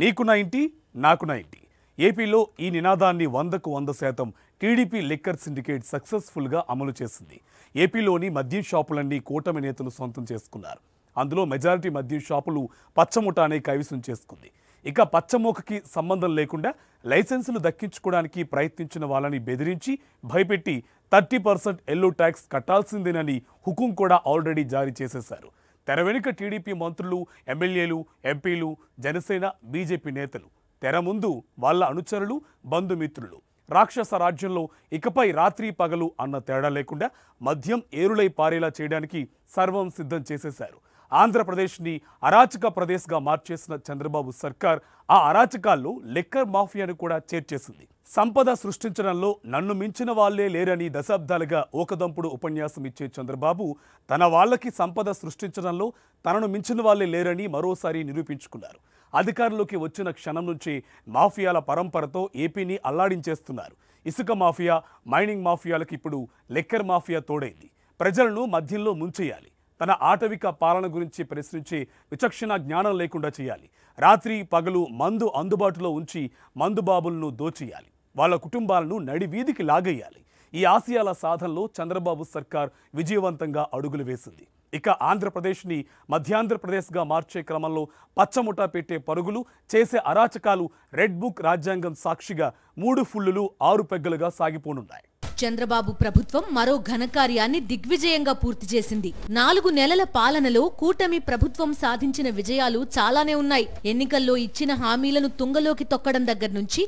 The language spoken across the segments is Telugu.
నీకు నా ఇంటి నాకు నా ఇంటి ఏపీలో ఈ నినాదాన్ని వందకు వంద శాతం టీడీపీ లిక్కర్ సిండికేట్ సక్సెస్ఫుల్గా అమలు చేసింది ఏపీలోని మద్యం షాపులన్నీ కూటమి నేతలు సొంతం చేసుకున్నారు అందులో మెజారిటీ మద్యం షాపులు పచ్చముఠానే కైవసం చేసుకుంది ఇక పచ్చమూకకి సంబంధం లేకుండా లైసెన్సులు దక్కించుకోవడానికి ప్రయత్నించిన వాళ్ళని బెదిరించి భయపెట్టి థర్టీ పర్సెంట్ ఎల్లో ట్యాక్స్ కట్టాల్సిందేనని హుకుం కూడా ఆల్రెడీ జారీ చేసేశారు తెర వెనుక టీడీపీ మంత్రులు ఎమ్మెల్యేలు ఎంపీలు జనసేన బీజేపీ నేతలు తెర ముందు వాళ్ళ అనుచరులు బంధుమిత్రులు రాక్షస రాజ్యంలో ఇకపై రాత్రి పగలు అన్న తేడా లేకుండా మద్యం ఏరులై పారేలా చేయడానికి సర్వం సిద్ధం చేసేశారు ఆంధ్రప్రదేశ్ని అరాచక ప్రదేశ్గా మార్చేసిన చంద్రబాబు సర్కార్ ఆ అరాచకాల్లో లెక్కర్ మాఫియాను కూడా చేర్చేసింది సంపద సృష్టించడంలో నన్ను మించిన వాళ్లే లేరని దశాబ్దాలుగా ఓకదంపుడు ఉపన్యాసం ఇచ్చే చంద్రబాబు తన వాళ్లకి సంపద సృష్టించడంలో తనను మించిన వాళ్లే లేరని మరోసారి నిరూపించుకున్నారు అధికారంలోకి వచ్చిన క్షణం నుంచి మాఫియాల పరంపరతో ఏపీని అల్లాడించేస్తున్నారు ఇసుక మాఫియా మైనింగ్ మాఫియాలకు ఇప్పుడు లెక్కర్ మాఫియా తోడైంది ప్రజలను మధ్యంలో ముంచేయాలి తన ఆటవిక పాలన గురించి ప్రశ్నించి విచక్షణ జ్ఞానం లేకుండా చేయాలి రాత్రి పగలు మందు అందుబాటులో ఉంచి మందుబాబులను దోచేయాలి వాళ్ళ కుటుంబాలను నడివీధికి లాగేయాలి ఈ ఆసియాల సాధనలో చంద్రబాబు సర్కార్ విజయవంతంగా అడుగులు వేసింది ఇక ఆంధ్రప్రదేశ్ని మధ్యాంధ్రప్రదేశ్గా మార్చే క్రమంలో పచ్చముఠా పెట్టే పరుగులు చేసే అరాచకాలు రెడ్ బుక్ రాజ్యాంగం సాక్షిగా మూడు ఫుల్లులు ఆరు పెగ్గలుగా సాగిపోనున్నాయి చంద్రబాబు ప్రభుత్వం మరో ఘనకార్యాన్ని దిగ్విజయంగా పూర్తి చేసింది నాలుగు నెలల పాలనలో కూటమి ప్రభుత్వం సాధించిన విజయాలు చాలానే ఉన్నాయి ఎన్నికల్లో ఇచ్చిన హామీలను తుంగలోకి తొక్కడం దగ్గర నుంచి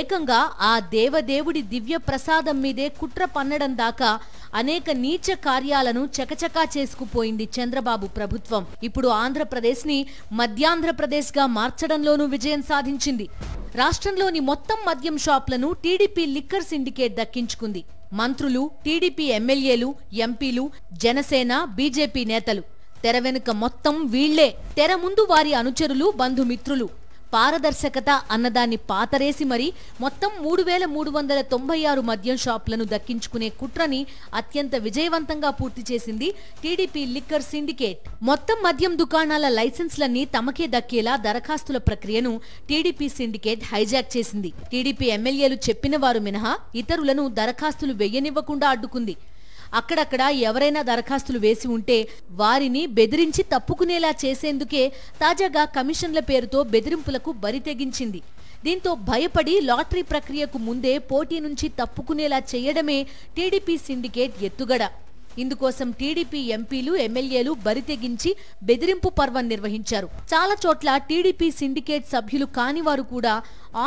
ఏకంగా ఆ దేవదేవుడి దివ్య ప్రసాదం మీదే కుట్ర పన్నడం దాకా అనేక నీచ కార్యాలను చకచకా చేసుకుపోయింది చంద్రబాబు ప్రభుత్వం ఇప్పుడు ఆంధ్రప్రదేశ్ ని మధ్యాంధ్రప్రదేశ్ గా మార్చడంలోనూ విజయం సాధించింది రాష్ట్రంలోని మొత్తం మద్యం షాప్లను టీడీపీ లిక్కర్ సిండికేట్ దక్కించుకుంది మంత్రులు టీడీపీ ఎమ్మెల్యేలు ఎంపీలు జనసేన బీజేపీ నేతలు తెర వెనుక మొత్తం వీళ్లే తెర ముందు వారి అనుచరులు బంధుమిత్రులు పారదర్శకత అన్నదాన్ని పాతరేసి మరి మొత్తం మూడు వేల మూడు వందల తొంభై ఆరు మద్యం షాపులను దక్కించుకునే కుట్రని అత్యంత విజయవంతంగా పూర్తి చేసింది టీడీపీ లిక్కర్ సిండికేట్ మొత్తం మద్యం దుకాణాల లైసెన్స్లన్నీ తమకే దక్కేలా దరఖాస్తుల ప్రక్రియను టీడీపీ సిండికేట్ హైజాక్ చేసింది టీడీపీ ఎమ్మెల్యేలు చెప్పిన వారు మినహా ఇతరులను దరఖాస్తులు వెయ్యనివ్వకుండా అడ్డుకుంది అక్కడక్కడ ఎవరైనా దరఖాస్తులు వేసి ఉంటే వారిని బెదిరించి తప్పుకునేలా చేసేందుకే తాజాగా కమిషన్ల పేరుతో బెదిరింపులకు బరి తెగించింది దీంతో భయపడి లాటరీ ప్రక్రియకు ముందే పోటీ నుంచి తప్పుకునేలా చేయడమే టీడీపీ సిండికేట్ ఎత్తుగడ ఇందుకోసం టీడీపీ ఎంపీలు ఎమ్మెల్యేలు బరితెగించి బెదిరింపు పర్వం నిర్వహించారు చాలా చోట్ల టీడీపీ సిండికేట్ సభ్యులు కాని వారు కూడా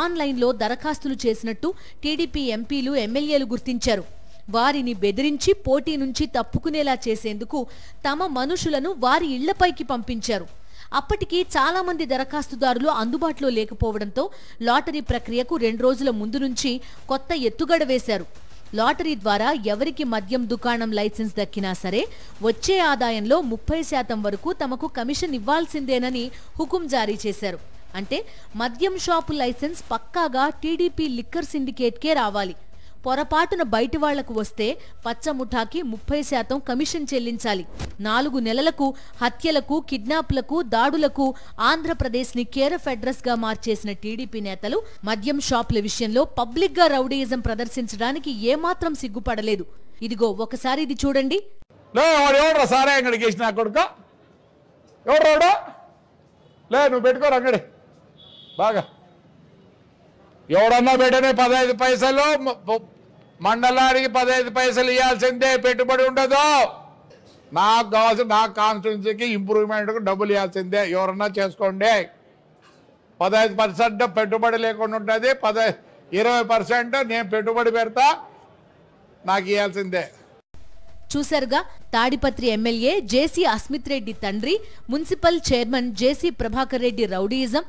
ఆన్లైన్లో దరఖాస్తులు చేసినట్టు టీడీపీ ఎంపీలు ఎమ్మెల్యేలు గుర్తించారు వారిని బెదిరించి పోటీ నుంచి తప్పుకునేలా చేసేందుకు తమ మనుషులను వారి ఇళ్లపైకి పంపించారు అప్పటికి చాలామంది దరఖాస్తుదారులు అందుబాటులో లేకపోవడంతో లాటరీ ప్రక్రియకు రెండు రోజుల ముందు నుంచి కొత్త ఎత్తుగడ వేశారు లాటరీ ద్వారా ఎవరికి మద్యం దుకాణం లైసెన్స్ దక్కినా సరే వచ్చే ఆదాయంలో ముప్పై శాతం వరకు తమకు కమిషన్ ఇవ్వాల్సిందేనని హుకుం జారీ చేశారు అంటే మద్యం షాపు లైసెన్స్ పక్కాగా టీడీపీ లిక్కర్ సిండికేట్కే రావాలి పొరపాటున బయటి వాళ్లకు వస్తే పచ్చముఠాకి ముప్పై శాతం కమిషన్ చెల్లించాలి నాలుగు నెలలకు హత్యలకు కిడ్నాప్లకు దాడులకు ఆంధ్రప్రదేశ్ని కేరఫ్ ఆఫ్ అడ్రస్గా మార్చేసిన టీడీపీ నేతలు మద్యం షాపుల విషయంలో పబ్లిక్గా రౌడీయిజం ప్రదర్శించడానికి ఏమాత్రం సిగ్గుపడలేదు ఇదిగో ఒకసారి ఇది చూడండి నువ్వు పెట్టుకోరు అంగడి బాగా ఎవడన్నా పెట్టనే పదహైదు పైసలు మండలానికి పదహైదు పైసలు ఇవ్వాల్సిందే పెట్టుబడి ఉండదు నాకు కావాల్సిన నా కాన్స్టిట్యున్సీకి ఇంప్రూవ్మెంట్కి డబ్బులు ఇవ్వాల్సిందే ఎవరన్నా చేసుకోండి పదహైదు పర్సెంట్ పెట్టుబడి లేకుండా ఉంటుంది పద ఇరవై పర్సెంట్ నేను పెట్టుబడి పెడతా నాకు ఇవ్వాల్సిందే చూశారుగా తాడిపత్రి ఎమ్మెల్యే జేసీ అస్మిత్ రెడ్డి తండ్రి municipal chairman JC Prabhakar Reddy rowdyism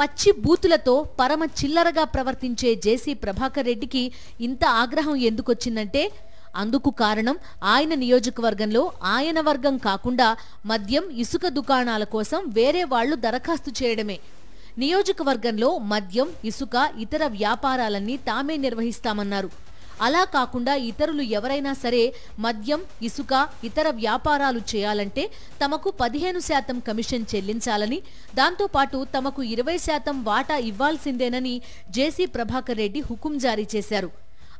పచ్చి బూతులతో పరమ చిల్లరగా ప్రవర్తించే జేసీ ప్రభాకర్ రెడ్డికి ఇంత ఆగ్రహం ఎందుకొచ్చిందంటే అందుకు కారణం ఆయన నియోజకవర్గంలో ఆయన వర్గం కాకుండా మద్యం ఇసుక దుకాణాల కోసం వేరే వాళ్లు దరఖాస్తు చేయడమే నియోజకవర్గంలో మద్యం ఇసుక ఇతర వ్యాపారాలన్నీ తామే నిర్వహిస్తామన్నారు అలా కాకుండా ఇతరులు ఎవరైనా సరే మద్యం ఇసుక ఇతర వ్యాపారాలు చేయాలంటే తమకు పదిహేను శాతం కమిషన్ చెల్లించాలని దాంతోపాటు తమకు ఇరవై శాతం వాటా ఇవ్వాల్సిందేనని జేసీ ప్రభాకర్ రెడ్డి హుకుం జారీ చేశారు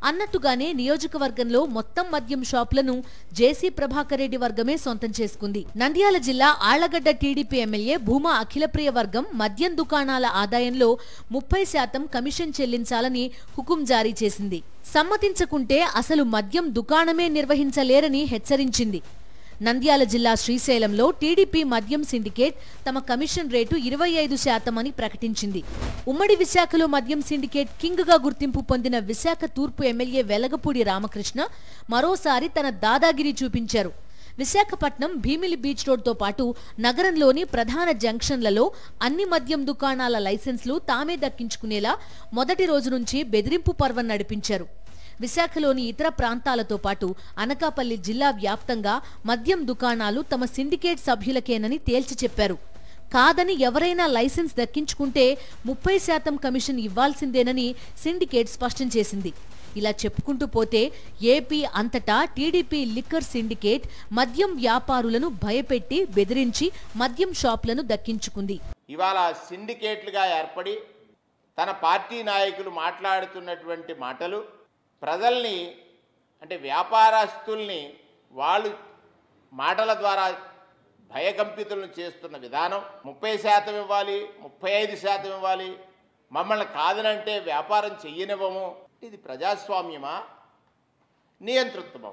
అన్నట్టుగానే నియోజకవర్గంలో మొత్తం మద్యం షాపులను జేసీ ప్రభాకర్ రెడ్డి వర్గమే సొంతం చేసుకుంది నంద్యాల జిల్లా ఆళ్లగడ్డ టీడీపీ ఎమ్మెల్యే భూమా అఖిలప్రియ వర్గం మద్యం దుకాణాల ఆదాయంలో ముప్పై శాతం కమిషన్ చెల్లించాలని హుకుం జారీ చేసింది సమ్మతించకుంటే అసలు మద్యం దుకాణమే నిర్వహించలేరని హెచ్చరించింది నంద్యాల జిల్లా శ్రీశైలంలో టీడీపీ మద్యం సిండికేట్ తమ కమిషన్ రేటు ఇరవై ఐదు శాతం అని ప్రకటించింది ఉమ్మడి విశాఖలో మద్యం సిండికేట్ కింగ్గా గుర్తింపు పొందిన విశాఖ తూర్పు ఎమ్మెల్యే వెలగపూడి రామకృష్ణ మరోసారి తన దాదాగిరి చూపించారు విశాఖపట్నం భీమిలి బీచ్ రోడ్తో పాటు నగరంలోని ప్రధాన జంక్షన్లలో అన్ని మద్యం దుకాణాల లైసెన్స్లు తామే దక్కించుకునేలా మొదటి రోజు నుంచి బెదిరింపు పర్వం నడిపించారు విశాఖలోని ఇతర ప్రాంతాలతో పాటు అనకాపల్లి జిల్లా వ్యాప్తంగా మద్యం దుకాణాలు తమ సిండికేట్ సభ్యులకేనని తేల్చి చెప్పారు కాదని ఎవరైనా లైసెన్స్ దక్కించుకుంటే ముప్పై శాతం కమిషన్ ఇవ్వాల్సిందేనని సిండికేట్ స్పష్టం చేసింది ఇలా చెప్పుకుంటూ పోతే ఏపీ అంతటా టీడీపీ లిక్కర్ సిండికేట్ మద్యం వ్యాపారులను భయపెట్టి బెదిరించి మద్యం షాపులను దక్కించుకుంది ఇవాళ సిండికేట్లుగా ఏర్పడి తన పార్టీ నాయకులు మాట్లాడుతున్నటువంటి మాటలు ప్రజల్ని అంటే వ్యాపారస్తుల్ని వాళ్ళు మాటల ద్వారా భయకంపితులను చేస్తున్న విధానం ముప్పై శాతం ఇవ్వాలి ముప్పై ఐదు శాతం ఇవ్వాలి మమ్మల్ని కాదనంటే వ్యాపారం చెయ్యనివ్వము ఇది ప్రజాస్వామ్యమా నియంతృత్వమా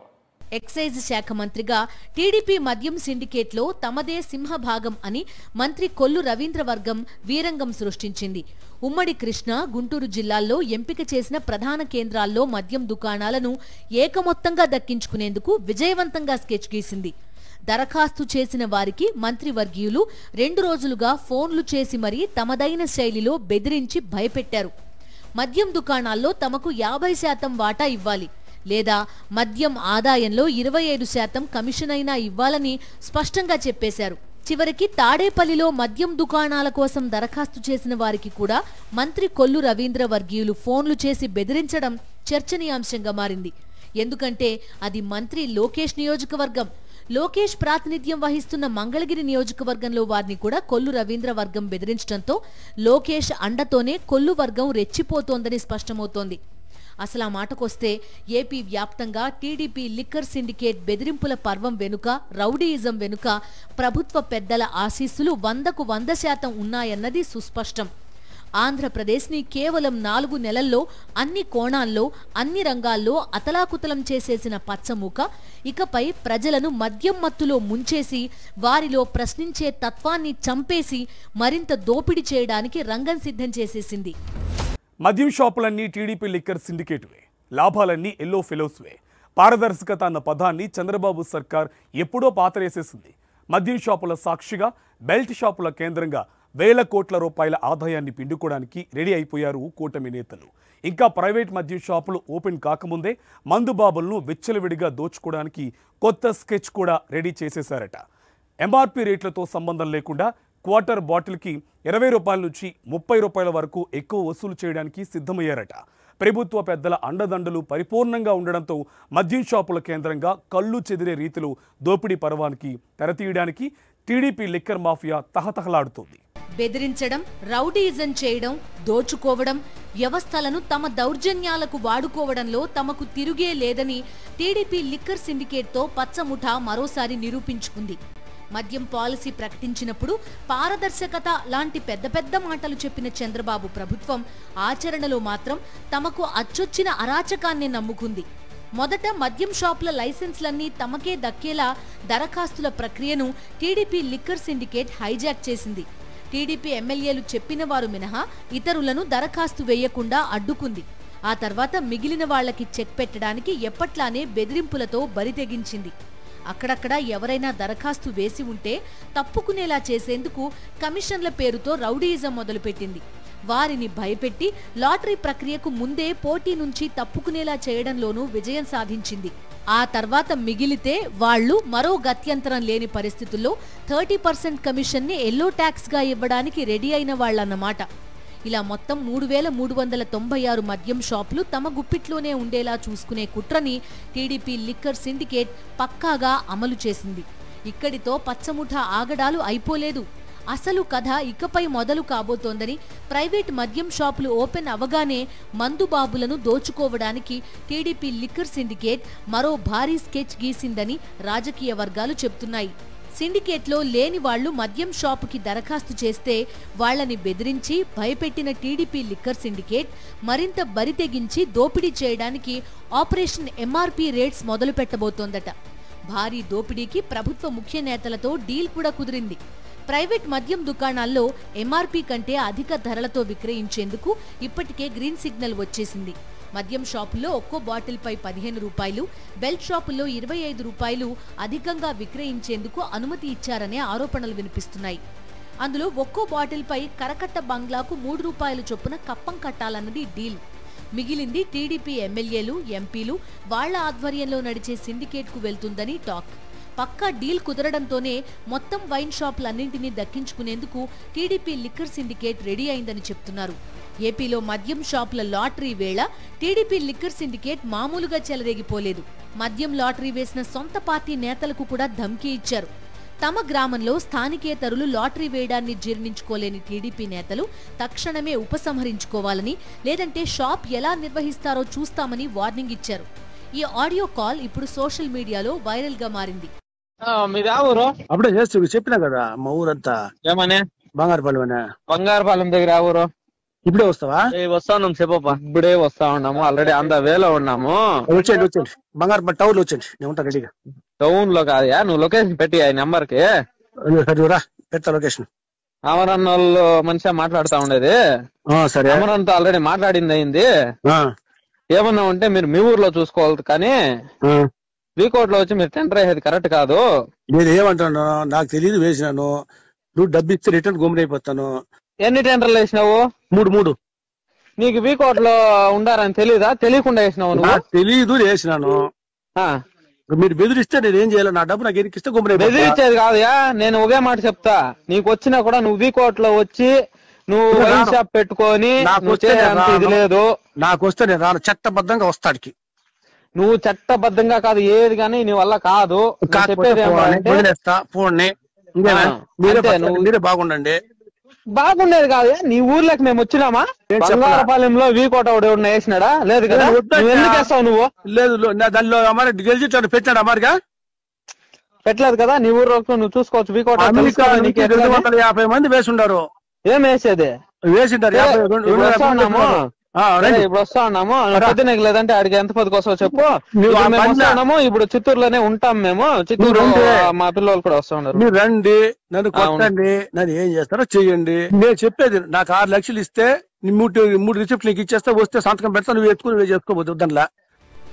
ఎక్సైజ్ శాఖ మంత్రిగా టీడీపీ మద్యం సిండికేట్లో తమదే సింహభాగం అని మంత్రి కొల్లు రవీంద్రవర్గం వీరంగం సృష్టించింది ఉమ్మడి కృష్ణ గుంటూరు జిల్లాల్లో ఎంపిక చేసిన ప్రధాన కేంద్రాల్లో మద్యం దుకాణాలను ఏకమొత్తంగా దక్కించుకునేందుకు విజయవంతంగా స్కెచ్ గీసింది దరఖాస్తు చేసిన వారికి మంత్రివర్గీయులు రెండు రోజులుగా ఫోన్లు చేసి మరీ తమదైన శైలిలో బెదిరించి భయపెట్టారు మద్యం దుకాణాల్లో తమకు యాభై శాతం వాటా ఇవ్వాలి లేదా మద్యం ఆదాయంలో ఇరవై ఐదు శాతం కమిషన్ అయినా ఇవ్వాలని స్పష్టంగా చెప్పేశారు చివరికి తాడేపల్లిలో మద్యం దుకాణాల కోసం దరఖాస్తు చేసిన వారికి కూడా మంత్రి కొల్లు రవీంద్ర వర్గీయులు ఫోన్లు చేసి బెదిరించడం చర్చనీయాంశంగా మారింది ఎందుకంటే అది మంత్రి లోకేష్ నియోజకవర్గం లోకేష్ ప్రాతినిధ్యం వహిస్తున్న మంగళగిరి నియోజకవర్గంలో వారిని కూడా కొల్లు రవీంద్ర వర్గం బెదిరించడంతో లోకేష్ అండతోనే కొల్లు వర్గం రెచ్చిపోతోందని స్పష్టమవుతోంది అసలు ఆ మాటకొస్తే ఏపీ వ్యాప్తంగా టీడీపీ లిక్కర్ సిండికేట్ బెదిరింపుల పర్వం వెనుక రౌడీయిజం వెనుక ప్రభుత్వ పెద్దల ఆశీస్సులు వందకు వంద శాతం ఉన్నాయన్నది సుస్పష్టం ఆంధ్రప్రదేశ్ని కేవలం నాలుగు నెలల్లో అన్ని కోణాల్లో అన్ని రంగాల్లో అతలాకుతలం చేసేసిన పచ్చమూక ఇకపై ప్రజలను మద్యం మత్తులో ముంచేసి వారిలో ప్రశ్నించే తత్వాన్ని చంపేసి మరింత దోపిడీ చేయడానికి రంగం సిద్ధం చేసేసింది మద్యం షాపులన్నీ టీడీపీ లిక్కర్ సిండికేట్వే లాభాలన్నీ ఎల్లో ఫెలోస్వే పారదర్శకత అన్న పదాన్ని చంద్రబాబు సర్కార్ ఎప్పుడో పాతరేసేసింది మద్యం షాపుల సాక్షిగా బెల్ట్ షాపుల కేంద్రంగా వేల కోట్ల రూపాయల ఆదాయాన్ని పిండుకోవడానికి రెడీ అయిపోయారు కూటమి నేతలు ఇంకా ప్రైవేట్ మద్యం షాపులు ఓపెన్ కాకముందే మందుబాబులను విచ్చలవిడిగా దోచుకోవడానికి కొత్త స్కెచ్ కూడా రెడీ చేసేశారట ఎంఆర్పి రేట్లతో సంబంధం లేకుండా క్వార్టర్ బాటిల్కి ఇరవై రూపాయల నుంచి ముప్పై రూపాయల వరకు ఎక్కువ వసూలు చేయడానికి సిద్ధమయ్యారట ప్రభుత్వ పెద్దల అండదండలు పరిపూర్ణంగా ఉండడంతో మద్యం షాపుల కేంద్రంగా కళ్ళు చెదిరే రీతిలో దోపిడీ పర్వానికి తెరతీయడానికి టీడీపీ లిక్కర్ మాఫియా తహతహలాడుతోంది బెదిరించడం రౌడీజం చేయడం దోచుకోవడం వ్యవస్థలను తమ దౌర్జన్యాలకు వాడుకోవడంలో తమకు తిరుగే లేదని టీడీపీ లిక్కర్ సిండికేట్తో పచ్చముఠ మరోసారి నిరూపించుకుంది మద్యం పాలసీ ప్రకటించినప్పుడు పారదర్శకత లాంటి పెద్ద పెద్ద మాటలు చెప్పిన చంద్రబాబు ప్రభుత్వం ఆచరణలో మాత్రం తమకు అచ్చొచ్చిన అరాచకాన్ని నమ్ముకుంది మొదట మద్యం షాపుల లైసెన్స్లన్నీ తమకే దక్కేలా దరఖాస్తుల ప్రక్రియను టీడీపీ లిక్కర్ సిండికేట్ హైజాక్ చేసింది టీడీపీ ఎమ్మెల్యేలు చెప్పిన వారు మినహా ఇతరులను దరఖాస్తు వేయకుండా అడ్డుకుంది ఆ తర్వాత మిగిలిన వాళ్లకి చెక్ పెట్టడానికి ఎప్పట్లానే బెదిరింపులతో బరితెగించింది అక్కడక్కడ ఎవరైనా దరఖాస్తు వేసి ఉంటే తప్పుకునేలా చేసేందుకు కమిషన్ల పేరుతో రౌడీయిజం మొదలుపెట్టింది వారిని భయపెట్టి లాటరీ ప్రక్రియకు ముందే పోటీ నుంచి తప్పుకునేలా చేయడంలోనూ విజయం సాధించింది ఆ తర్వాత మిగిలితే వాళ్లు మరో గత్యంతరం లేని పరిస్థితుల్లో థర్టీ పర్సెంట్ కమిషన్ని ఎల్లో ట్యాక్స్గా ఇవ్వడానికి రెడీ అయిన వాళ్ళన్నమాట ఇలా మొత్తం మూడు వేల మూడు వందల తొంభై ఆరు మద్యం షాపులు తమ గుప్పిట్లోనే ఉండేలా చూసుకునే కుట్రని టీడీపీ లిక్కర్ సిండికేట్ పక్కాగా అమలు చేసింది ఇక్కడితో పచ్చముఠ ఆగడాలు అయిపోలేదు అసలు కథ ఇకపై మొదలు కాబోతోందని ప్రైవేట్ మద్యం షాపులు ఓపెన్ అవగానే మందుబాబులను దోచుకోవడానికి టీడీపీ లిక్కర్ సిండికేట్ మరో భారీ స్కెచ్ గీసిందని రాజకీయ వర్గాలు చెబుతున్నాయి సిండికేట్లో లేని వాళ్లు మద్యం షాపుకి దరఖాస్తు చేస్తే వాళ్లని బెదిరించి భయపెట్టిన టీడీపీ లిక్కర్ సిండికేట్ మరింత బరితెగించి దోపిడీ చేయడానికి ఆపరేషన్ ఎంఆర్పీ రేట్స్ మొదలు పెట్టబోతోందట భారీ దోపిడీకి ప్రభుత్వ ముఖ్య నేతలతో డీల్ కూడా కుదిరింది ప్రైవేట్ మద్యం దుకాణాల్లో ఎంఆర్పీ కంటే అధిక ధరలతో విక్రయించేందుకు ఇప్పటికే గ్రీన్ సిగ్నల్ వచ్చేసింది మద్యం షాపులో ఒక్కో బాటిల్పై పదిహేను రూపాయలు బెల్ట్ షాపుల్లో ఇరవై ఐదు రూపాయలు అధికంగా విక్రయించేందుకు అనుమతి ఇచ్చారనే ఆరోపణలు వినిపిస్తున్నాయి అందులో ఒక్కో బాటిల్పై కరకట్ట బంగ్లాకు మూడు రూపాయల చొప్పున కప్పం కట్టాలన్నది డీల్ మిగిలింది టీడీపీ ఎమ్మెల్యేలు ఎంపీలు వాళ్ల ఆధ్వర్యంలో నడిచే సిండికేట్కు వెళ్తుందని టాక్ పక్కా డీల్ కుదరడంతోనే మొత్తం వైన్ షాపులన్నింటినీ దక్కించుకునేందుకు టీడీపీ లిక్కర్ సిండికేట్ రెడీ అయిందని చెప్తున్నారు ఏపీలో మద్యం షాపుల లాటరీ వేళ టీడీపీ లిక్కర్ సిండికేట్ మామూలుగా చెలరేగిపోలేదు మద్యం లాటరీ వేసిన సొంత పార్టీ నేతలకు కూడా ధమ్కీ ఇచ్చారు తమ గ్రామంలో స్థానికేతరులు లాటరీ వేయడాన్ని జీర్ణించుకోలేని టీడీపీ నేతలు తక్షణమే ఉపసంహరించుకోవాలని లేదంటే షాప్ ఎలా నిర్వహిస్తారో చూస్తామని వార్నింగ్ ఇచ్చారు ఈ ఆడియో కాల్ ఇప్పుడు సోషల్ మీడియాలో వైరల్గా మారింది మీరు ఆ ఊరు అప్పుడే చేస్తూ చెప్పినా కదా మా ఊరంతా ఏమనే బంగారుపాలెం అనే బంగారుపాలెం దగ్గర ఆ ఊరు ఇప్పుడే వస్తావా వస్తా ఉన్నాం చెప్ప ఇప్పుడే వస్తా ఉన్నాము ఆల్రెడీ అంద వేలో ఉన్నాము వచ్చేయండి వచ్చేయండి బంగారుపాలెం టౌన్ లో వచ్చేయండి నేను ఉంటా రెడీగా టౌన్ లో కాదయా నువ్వు లొకేషన్ పెట్టి ఆ నెంబర్ కి రా లొకేషన్ అమరన్ వాళ్ళు మంచిగా మాట్లాడుతా ఉండేది సరే అమరన్ తో ఆల్రెడీ మాట్లాడింది అయింది ఏమన్నా ఉంటే మీరు మీ ఊర్లో చూసుకోవాలి కానీ త్రీ లో వచ్చి మీరు టెండర్ అయ్యేది కరెక్ట్ కాదు నేను ఏమంటాను నాకు తెలియదు వేసినాను నువ్వు డబ్బు ఇచ్చి రిటర్న్ గుమ్మిడి అయిపోతాను ఎన్ని టెండర్లు వేసినావు మూడు మూడు నీకు వి లో ఉండారని తెలీదా తెలియకుండా వేసినావు నువ్వు నాకు తెలియదు వేసినాను ఆ, మీరు బెదిరిస్తే నేను ఏం చేయాలి నా డబ్బు నాకు ఎరికిస్తే గుమ్మిడి అయిపోతా. బెదిరించేది కాదుయా నేను ఒకే మాట చెప్తా నీకు వచ్చినా కూడా నువ్వు వి లో వచ్చి నువ్వు షాప్ పెట్టుకొని నాకు వస్తే లేదు నాకు వస్తే నేను చట్టబద్ధంగా వస్తాడికి నువ్వు చట్టబద్ధంగా కాదు ఏది కానీ నీ వల్ల కాదు బాగుండండి బాగుండేది కాదు నీ ఊర్లోకి మేము వచ్చినామా బంగారపాలెంలో వీకోట ఎవడన్నా వేసినాడా లేదు కదా ఎందుకు వేస్తావు నువ్వు లేదు దానిలో అమ్మాయి గెలిచి పెట్టాడు అమ్మారిగా పెట్టలేదు కదా నీ ఊర్లో నువ్వు చూసుకోవచ్చు వీకోట వందల యాభై మంది వేసి ఉండరు ఏం వేసేది వేసింటారు ఇప్పుడు వస్తా ఉన్నాము పొద్దునకి లేదంటే ఆడికి ఎంత పది కోసం చెప్పు వస్తాము ఇప్పుడు చిత్తూరులోనే ఉంటాం మేము చిత్తూరు మా పిల్లలు కూడా వస్తా ఉన్నారు రండి నన్ను కొట్టండి నన్ను ఏం చేస్తారో చెయ్యండి నేను చెప్పేది నాకు ఆరు లక్షలు ఇస్తే మూడు మూడు రిసిప్ట్ నీకు ఇచ్చేస్తే వస్తే సంతకం పెడతా నువ్వు ఎత్తుకుని చేసుకోబోద్దు దాంట్లో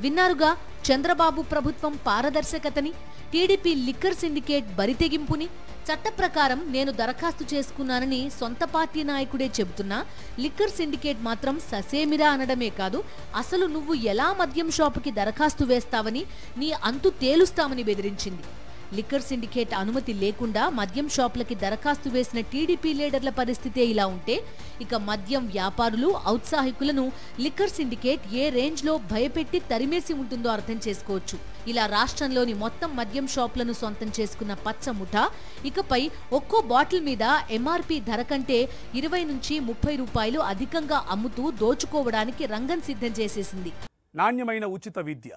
విన్నారుగా చంద్రబాబు ప్రభుత్వం పారదర్శకతని టీడీపీ లిక్కర్ సిండికేట్ బరితెగింపుని చట్ట ప్రకారం నేను దరఖాస్తు చేసుకున్నానని సొంత పార్టీ నాయకుడే చెబుతున్నా లిక్కర్ సిండికేట్ మాత్రం ససేమిరా అనడమే కాదు అసలు నువ్వు ఎలా మద్యం షాపుకి దరఖాస్తు వేస్తావని నీ అంతు తేలుస్తామని బెదిరించింది లిక్కర్ సిండికేట్ అనుమతి లేకుండా మద్యం షాపులకి దరఖాస్తు వేసిన టీడీపీ లీడర్ల పరిస్థితే ఇలా ఉంటే ఇక మద్యం వ్యాపారులు ఔత్సాహికులను లిక్కర్ సిండికేట్ ఏ రేంజ్లో భయపెట్టి తరిమేసి ఉంటుందో అర్థం చేసుకోవచ్చు ఇలా రాష్ట్రంలోని మొత్తం మద్యం షాపులను సొంతం చేసుకున్న పచ్చ ముఠ ఇకపై ఒక్కో బాటిల్ మీద ఎంఆర్పి ధర కంటే ఇరవై నుంచి ముప్పై రూపాయలు అధికంగా అమ్ముతూ దోచుకోవడానికి రంగం సిద్ధం చేసేసింది నాణ్యమైన ఉచిత విద్య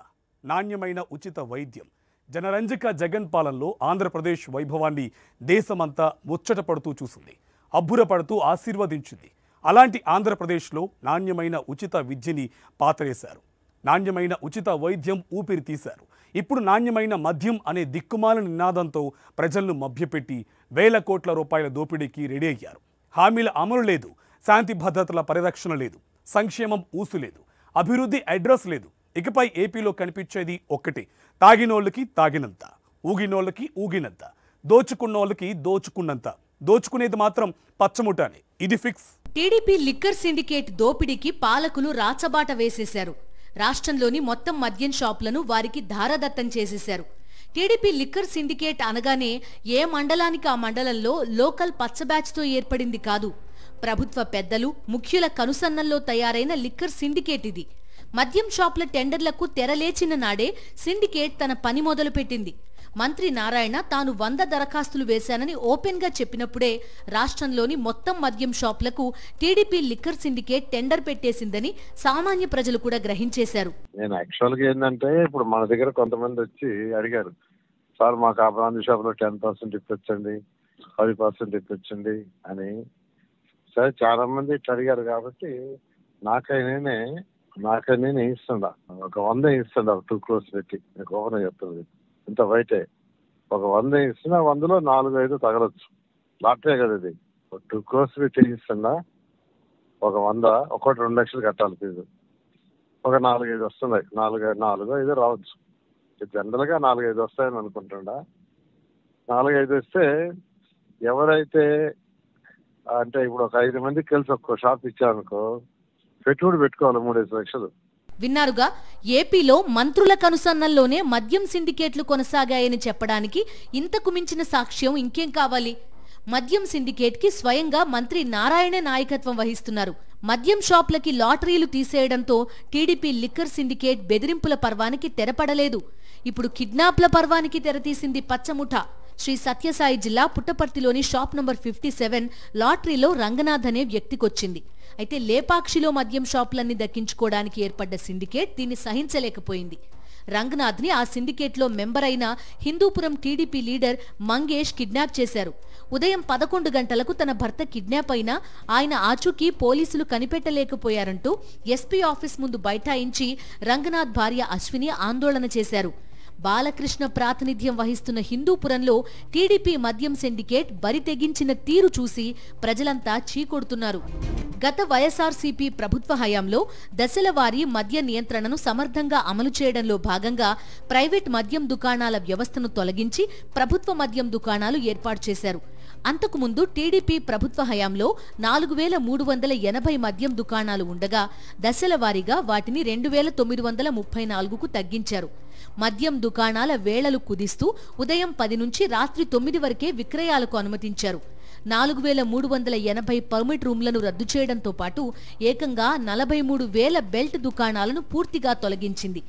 నాణ్యమైన ఉచిత వైద్యం జనరంజక జగన్ పాలనలో ఆంధ్రప్రదేశ్ వైభవాన్ని దేశమంతా ముచ్చట పడుతూ చూసింది అబ్బురపడుతూ ఆశీర్వదించింది అలాంటి ఆంధ్రప్రదేశ్లో నాణ్యమైన ఉచిత విద్యని పాతరేశారు నాణ్యమైన ఉచిత వైద్యం ఊపిరి తీశారు ఇప్పుడు నాణ్యమైన మద్యం అనే దిక్కుమాల నినాదంతో ప్రజలను మభ్యపెట్టి వేల కోట్ల రూపాయల దోపిడీకి రెడీ అయ్యారు హామీల అమలు లేదు శాంతి భద్రతల పరిరక్షణ లేదు సంక్షేమం ఊసు లేదు అభివృద్ధి అడ్రస్ లేదు ఇకపై ఏపీలో కనిపించేది ఒక్కటే తాగినోళ్ళకి తాగినంత ఊగినోళ్ళకి ఊగినంత దోచుకున్నోళ్ళకి దోచుకున్నంత దోచుకునేది మాత్రం పచ్చముటానే ఇది ఫిక్స్ టీడీపీ లిక్కర్ సిండికేట్ దోపిడీకి పాలకులు రాచబాట వేసేశారు రాష్ట్రంలోని మొత్తం మద్యం షాపులను వారికి ధారదత్తం చేసేశారు టీడీపీ లిక్కర్ సిండికేట్ అనగానే ఏ మండలానికి ఆ మండలంలో లోకల్ పచ్చబ్యాచ్తో ఏర్పడింది కాదు ప్రభుత్వ పెద్దలు ముఖ్యుల కనుసన్నల్లో తయారైన లిక్కర్ సిండికేట్ ఇది మద్యం షాపుల టెండర్లకు తెరలేచిన నాడే సిండికేట్ తన పని మొదలు పెట్టింది మంత్రి నారాయణ తాను వంద దరఖాస్తులు వేశానని ఓపెన్ గా చెప్పినప్పుడే రాష్ట్రంలోని మొత్తం మద్యం షాపులకు టీడీపీ లిక్కర్ సిండికేట్ టెండర్ పెట్టేసిందని సామాన్య ప్రజలు కూడా గ్రహించేశారు నేను యాక్చువల్గా ఏంటంటే ఇప్పుడు మన దగ్గర కొంతమంది వచ్చి అడిగారు సార్ మాకు ఆ బ్రాండ్ షాప్లో టెన్ పర్సెంట్ ఇప్పించండి పది పర్సెంట్ ఇప్పించండి అని సరే చాలా మంది ఇట్లా అడిగారు కాబట్టి నాకైనా నాకు నేను వేయిస్తుండా ఒక వంద వేయిస్తుండ టూ క్రోర్స్ పెట్టి నీకు ఓపెన్ చెప్తుంది ఇంత వైట్ ఒక వంద ఇస్తున్నా వందలో నాలుగు ఐదు తగలొచ్చు లాటరీ కదా ఇది ఒక టూ క్రోర్స్ పెట్టి ఇస్తున్నా ఒక వంద ఒకటి రెండు లక్షలు కట్టాలి ఫీజు ఒక నాలుగైదు వస్తున్నాయి నాలుగు నాలుగు ఐదు రావచ్చు జనరల్గా నాలుగైదు వస్తాయని అనుకుంటుండా నాలుగైదు వస్తే ఎవరైతే అంటే ఇప్పుడు ఒక ఐదు మందికి కలిసి ఒక్కో షాప్ ఇచ్చారనుకో పెట్టుబడి పెట్టుకోవాలి మూడేసి లక్షలు విన్నారుగా ఏపీలో మంత్రుల కనుసన్నల్లోనే మద్యం సిండికేట్లు కొనసాగాయని చెప్పడానికి ఇంతకు మించిన సాక్ష్యం ఇంకేం కావాలి మద్యం సిండికేట్ కి స్వయంగా మంత్రి నారాయణ నాయకత్వం వహిస్తున్నారు మద్యం షాప్లకి లాటరీలు తీసేయడంతో టీడీపీ లిక్కర్ సిండికేట్ బెదిరింపుల పర్వానికి తెరపడలేదు ఇప్పుడు కిడ్నాప్ల పర్వానికి తెరతీసింది పచ్చముఠ శ్రీ సత్యసాయి జిల్లా పుట్టపర్తిలోని షాప్ నంబర్ ఫిఫ్టీ సెవెన్ లాటరీలో రంగనాథ్ అనే వ్యక్తికొచ్చింది అయితే లేపాక్షిలో మద్యం షాపులన్నీ దక్కించుకోవడానికి ఏర్పడ్డ సిండికేట్ దీన్ని సహించలేకపోయింది రంగనాథ్ని ఆ సిండికేట్లో మెంబర్ అయిన Hindupuram TDP leader Mangesh kidnap చేశారు ఉదయం పదకొండు గంటలకు తన భర్త కిడ్నాప్ అయినా ఆయన ఆచూకీ పోలీసులు కనిపెట్టలేకపోయారంటూ ఎస్పీ ఆఫీస్ ముందు బైఠాయించి రంగనాథ్ భార్య అశ్విని ఆందోళన చేశారు బాలకృష్ణ ప్రాతినిధ్యం వహిస్తున్న హిందూపురంలో టీడీపీ మద్యం సిండికేట్ బరి తెగించిన తీరు చూసి ప్రజలంతా చీకొడుతున్నారు గత వైఎస్ఆర్సీపీ ప్రభుత్వ హయాంలో దశల వారీ మద్య నియంత్రణను సమర్థంగా అమలు చేయడంలో భాగంగా ప్రైవేట్ మద్యం దుకాణాల వ్యవస్థను తొలగించి ప్రభుత్వ మద్యం దుకాణాలు ఏర్పాటు చేశారు అంతకుముందు టీడీపీ ప్రభుత్వ హయాంలో నాలుగు వేల మూడు వందల ఎనభై మద్యం దుకాణాలు ఉండగా దశల వారీగా వాటిని రెండు వేల తొమ్మిది వందల ముప్పై నాలుగుకు తగ్గించారు మద్యం దుకాణాల వేళలు కుదిస్తూ ఉదయం పది నుంచి రాత్రి తొమ్మిది వరకే విక్రయాలకు అనుమతించారు నాలుగు వేల మూడు వందల ఎనభై పర్మిట్ రూమ్లను రద్దు చేయడంతో పాటు ఏకంగా నలభై మూడు వేల బెల్ట్ దుకాణాలను పూర్తిగా తొలగించింది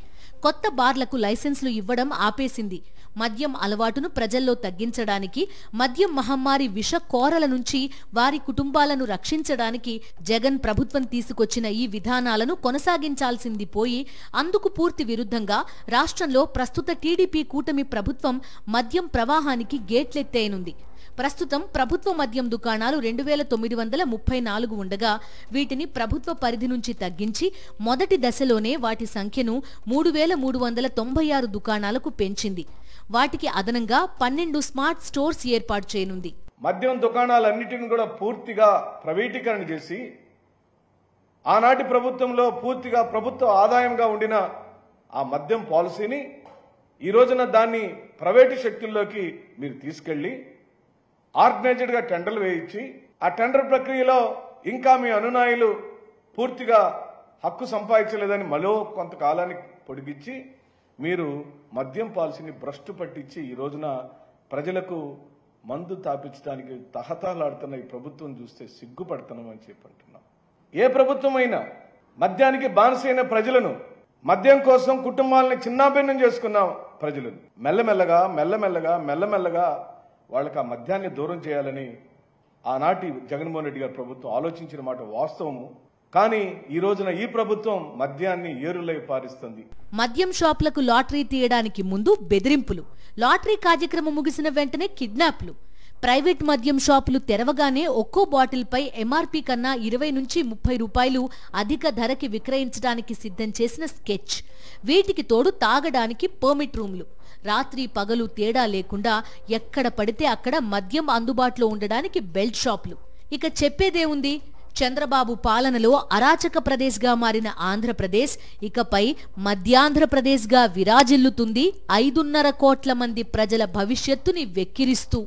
కొత్త బార్లకు లైసెన్సులు ఇవ్వడం ఆపేసింది మద్యం అలవాటును ప్రజల్లో తగ్గించడానికి మద్యం మహమ్మారి విష కోరల నుంచి వారి కుటుంబాలను రక్షించడానికి జగన్ ప్రభుత్వం తీసుకొచ్చిన ఈ విధానాలను కొనసాగించాల్సింది పోయి అందుకు పూర్తి విరుద్ధంగా రాష్ట్రంలో ప్రస్తుత టీడీపీ కూటమి ప్రభుత్వం మద్యం ప్రవాహానికి గేట్లెత్తేనుంది ప్రస్తుతం ప్రభుత్వ మద్యం దుకాణాలు రెండు వేల తొమ్మిది వందల ముప్పై నాలుగు ఉండగా వీటిని ప్రభుత్వ పరిధి నుంచి తగ్గించి మొదటి దశలోనే వాటి సంఖ్యను మూడు వేల మూడు వందల తొంభై ఆరు దుకాణాలకు పెంచింది వాటికి అదనంగా పన్నెండు స్మార్ట్ స్టోర్స్ ఏర్పాటు చేయనుంది మద్యం దుకాణాలన్నిటిని కూడా పూర్తిగా ప్రైవేటీకరణ చేసి ఆనాటి ప్రభుత్వంలో పూర్తిగా ప్రభుత్వ ఆదాయంగా ఉండిన ఆ మద్యం పాలసీని ఈ రోజున దాన్ని ప్రైవేటు శక్తుల్లోకి మీరు తీసుకెళ్లి ఆర్గనైజ్డ్గా టెండర్లు వేయించి ఆ టెండర్ ప్రక్రియలో ఇంకా మీ అనునాయులు పూర్తిగా హక్కు సంపాదించలేదని మరో కొంతకాలానికి పొడిగించి మీరు మద్యం పాలసీని భ్రష్టు పట్టించి ఈ రోజున ప్రజలకు మందు తాపించడానికి తహతహలాడుతున్న ఈ ప్రభుత్వం చూస్తే సిగ్గుపడుతున్నాం అని చెప్పి అంటున్నాం ఏ ప్రభుత్వం అయినా మద్యానికి బానిసైన ప్రజలను మద్యం కోసం కుటుంబాలని చిన్నాభిన్నం చేసుకున్న ప్రజలను మెల్లమెల్లగా మెల్లమెల్లగా మెల్లమెల్లగా వాళ్ళకి ఆ మద్యాన్ని దూరం చేయాలని ఆనాటి జగన్మోహన్ రెడ్డి గారి ప్రభుత్వం ఆలోచించిన మాట వాస్తవము కానీ ఈ రోజున ఈ ప్రభుత్వం మద్యాన్ని ఏరులై పారిస్తుంది మద్యం షాపులకు లాటరీ తీయడానికి ముందు బెదిరింపులు లాటరీ కార్యక్రమం ముగిసిన వెంటనే కిడ్నాప్లు ప్రైవేట్ మద్యం షాపులు తెరవగానే ఒక్కో బాటిల్పై ఎంఆర్పి కన్నా ఇరవై నుంచి ముప్పై రూపాయలు అధిక ధరకి విక్రయించడానికి సిద్ధం చేసిన స్కెచ్ వీటికి తోడు తాగడానికి పర్మిట్ రూమ్లు రాత్రి పగలు తేడా లేకుండా ఎక్కడ పడితే అక్కడ మద్యం అందుబాటులో ఉండడానికి బెల్ట్ షాపులు ఇక చెప్పేదే ఉంది చంద్రబాబు పాలనలో అరాచక ప్రదేశ్గా మారిన ఆంధ్రప్రదేశ్ ఇకపై మధ్యాంధ్రప్రదేశ్గా విరాజిల్లుతుంది ఐదున్నర కోట్ల మంది ప్రజల భవిష్యత్తుని వెక్కిరిస్తూ